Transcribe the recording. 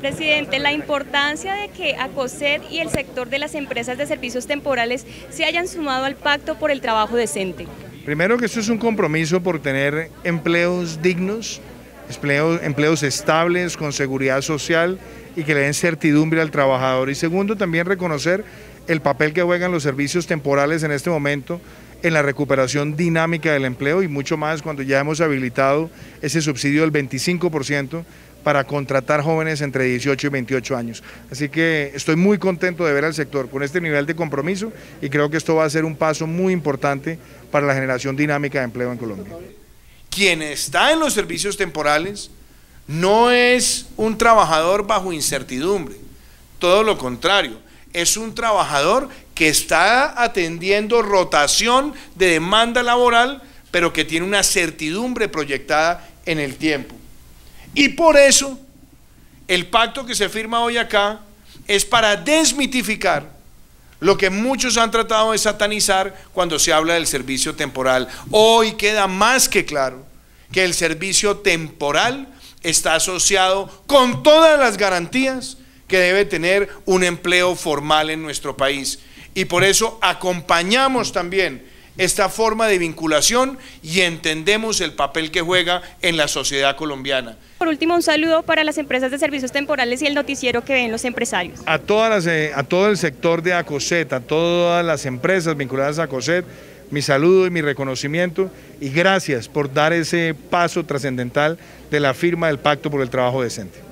Presidente, la importancia de que ACOSET y el sector de las empresas de servicios temporales se hayan sumado al pacto por el trabajo decente. Primero que esto es un compromiso por tener empleos dignos, empleos, empleos estables, con seguridad social y que le den certidumbre al trabajador. Y segundo, también reconocer el papel que juegan los servicios temporales en este momento en la recuperación dinámica del empleo y mucho más cuando ya hemos habilitado ese subsidio del 25% para contratar jóvenes entre 18 y 28 años. Así que estoy muy contento de ver al sector con este nivel de compromiso y creo que esto va a ser un paso muy importante para la generación dinámica de empleo en Colombia. Quien está en los servicios temporales no es un trabajador bajo incertidumbre, todo lo contrario, es un trabajador que está atendiendo rotación de demanda laboral, pero que tiene una certidumbre proyectada en el tiempo. Y por eso el pacto que se firma hoy acá es para desmitificar lo que muchos han tratado de satanizar cuando se habla del servicio temporal. Hoy queda más que claro que el servicio temporal está asociado con todas las garantías que debe tener un empleo formal en nuestro país. Y por eso acompañamos también esta forma de vinculación y entendemos el papel que juega en la sociedad colombiana. Por último, un saludo para las empresas de servicios temporales y el noticiero que ven los empresarios. A, todas eh, a todo el sector de ACOSET, a todas las empresas vinculadas a ACOSET, mi saludo y mi reconocimiento y gracias por dar ese paso trascendental de la firma del Pacto por el Trabajo Decente.